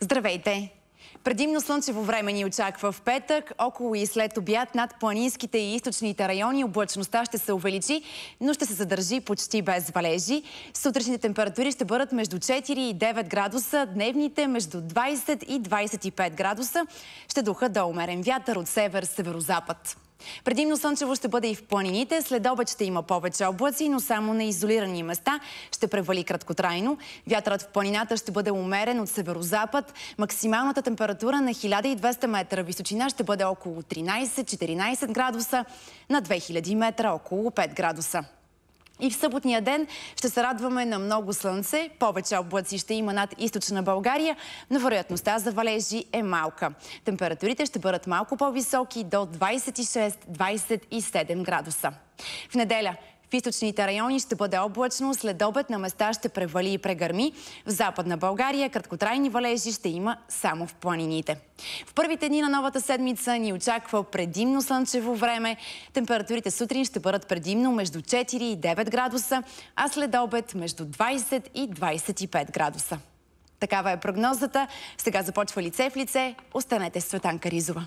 Здравейте! Предимно слънчево време ни очаква в петък. Около и след обяд над планинските и източните райони облачността ще се увеличи, но ще се задържи почти без валежи. Сутрешните температури ще бъдат между 4 и 9 градуса, дневните между 20 и 25 градуса. Ще духа до умерен вятър от север-северозапад. Предимно слънчево ще бъде и в планините. След обед ще има повече облаци, но само на изолирани места ще превали краткотрайно. Вятърът в планината ще бъде умерен от северо-запад. Максималната температура на 1200 метра височина ще бъде около 13-14 градуса, на 2000 метра около 5 градуса. И в съботния ден ще се радваме на много слънце, повече облаци ще има над източна България, но вероятността за валежи е малка. Температурите ще бъдат малко по-високи до 26-27 градуса. В неделя в източните райони ще бъде облачно, след обед на места ще превали и прегърми. В западна България краткотрайни валежи ще има само в планините. В първите дни на новата седмица ни очаква предимно слънчево време. Температурите сутрин ще бъдат предимно между 4 и 9 градуса, а след обед между 20 и 25 градуса. Такава е прогнозата. Сега започва лице в лице. Останете с Светанка Ризова.